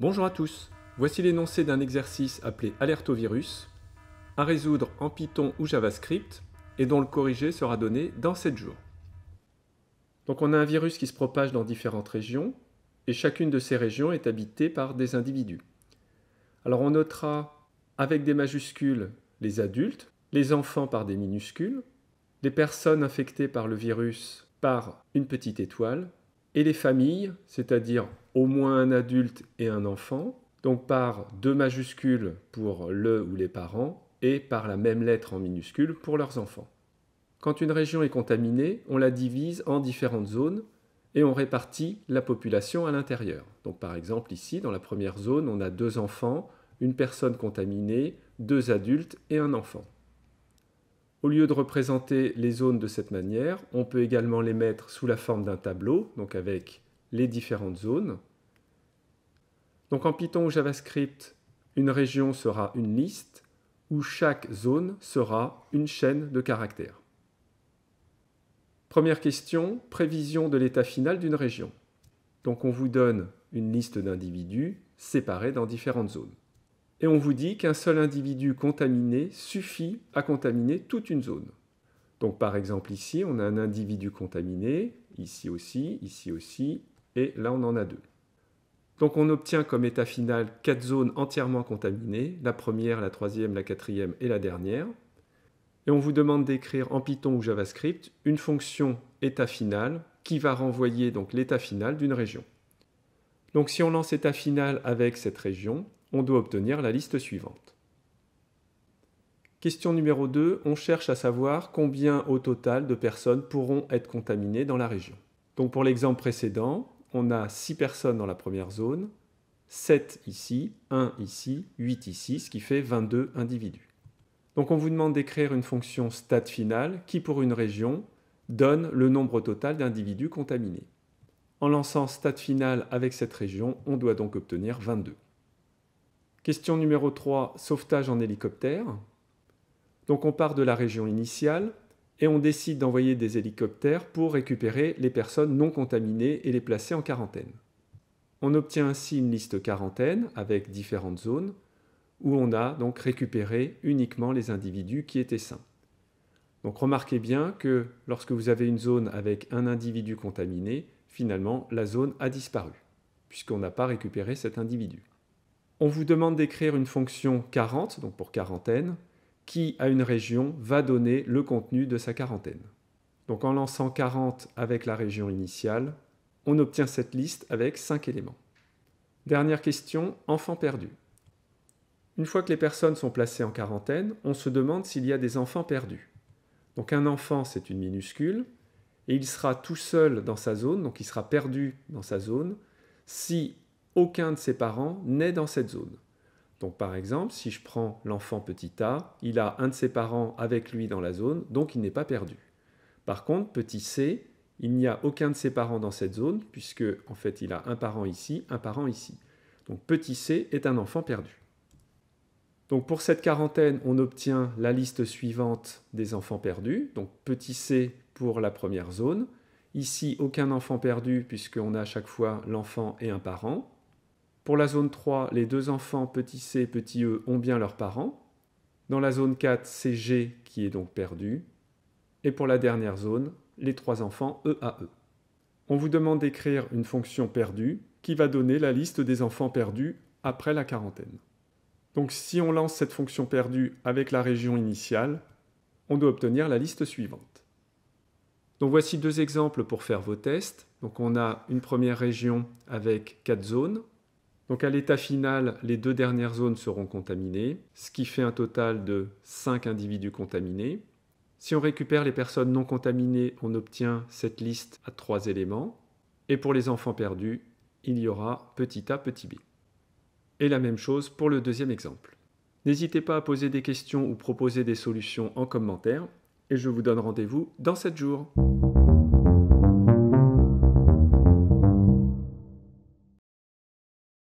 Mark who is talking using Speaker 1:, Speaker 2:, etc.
Speaker 1: Bonjour à tous, voici l'énoncé d'un exercice appelé Alertovirus, à résoudre en Python ou JavaScript, et dont le corrigé sera donné dans 7 jours. Donc on a un virus qui se propage dans différentes régions, et chacune de ces régions est habitée par des individus. Alors on notera avec des majuscules les adultes, les enfants par des minuscules, les personnes infectées par le virus par une petite étoile, et les familles, c'est-à-dire au moins un adulte et un enfant, donc par deux majuscules pour le ou les parents et par la même lettre en minuscule pour leurs enfants. Quand une région est contaminée, on la divise en différentes zones et on répartit la population à l'intérieur. Donc par exemple ici, dans la première zone, on a deux enfants, une personne contaminée, deux adultes et un enfant. Au lieu de représenter les zones de cette manière, on peut également les mettre sous la forme d'un tableau, donc avec les différentes zones. Donc en Python ou JavaScript, une région sera une liste où chaque zone sera une chaîne de caractères. Première question, prévision de l'état final d'une région. Donc on vous donne une liste d'individus séparés dans différentes zones et on vous dit qu'un seul individu contaminé suffit à contaminer toute une zone. Donc par exemple ici, on a un individu contaminé, ici aussi, ici aussi, et là on en a deux. Donc on obtient comme état final quatre zones entièrement contaminées, la première, la troisième, la quatrième et la dernière. Et on vous demande d'écrire en Python ou JavaScript une fonction état final qui va renvoyer donc l'état final d'une région. Donc si on lance état final avec cette région, on doit obtenir la liste suivante. Question numéro 2, on cherche à savoir combien au total de personnes pourront être contaminées dans la région. Donc pour l'exemple précédent, on a 6 personnes dans la première zone, 7 ici, 1 ici, 8 ici, ce qui fait 22 individus. Donc on vous demande d'écrire une fonction stade final qui pour une région donne le nombre total d'individus contaminés. En lançant stade final avec cette région, on doit donc obtenir 22. Question numéro 3, sauvetage en hélicoptère. Donc on part de la région initiale et on décide d'envoyer des hélicoptères pour récupérer les personnes non contaminées et les placer en quarantaine. On obtient ainsi une liste quarantaine avec différentes zones où on a donc récupéré uniquement les individus qui étaient sains. Donc remarquez bien que lorsque vous avez une zone avec un individu contaminé, finalement la zone a disparu puisqu'on n'a pas récupéré cet individu on vous demande d'écrire une fonction 40, donc pour quarantaine, qui à une région va donner le contenu de sa quarantaine. Donc en lançant 40 avec la région initiale, on obtient cette liste avec 5 éléments. Dernière question, enfants perdus. Une fois que les personnes sont placées en quarantaine, on se demande s'il y a des enfants perdus. Donc un enfant, c'est une minuscule, et il sera tout seul dans sa zone, donc il sera perdu dans sa zone, si aucun de ses parents n'est dans cette zone. Donc par exemple, si je prends l'enfant petit a, il a un de ses parents avec lui dans la zone, donc il n'est pas perdu. Par contre, petit c, il n'y a aucun de ses parents dans cette zone, puisque en fait il a un parent ici, un parent ici. Donc petit c est un enfant perdu. Donc pour cette quarantaine, on obtient la liste suivante des enfants perdus. Donc petit c pour la première zone. Ici, aucun enfant perdu, puisqu'on a à chaque fois l'enfant et un parent. Pour la zone 3, les deux enfants petit c et petit e ont bien leurs parents. Dans la zone 4, c'est G qui est donc perdu. Et pour la dernière zone, les trois enfants E à E. On vous demande d'écrire une fonction perdue qui va donner la liste des enfants perdus après la quarantaine. Donc si on lance cette fonction perdue avec la région initiale, on doit obtenir la liste suivante. Donc voici deux exemples pour faire vos tests. Donc on a une première région avec quatre zones. Donc à l'état final, les deux dernières zones seront contaminées, ce qui fait un total de 5 individus contaminés. Si on récupère les personnes non contaminées, on obtient cette liste à 3 éléments. Et pour les enfants perdus, il y aura petit a, petit b. Et la même chose pour le deuxième exemple. N'hésitez pas à poser des questions ou proposer des solutions en commentaire, et je vous donne rendez-vous dans 7 jours.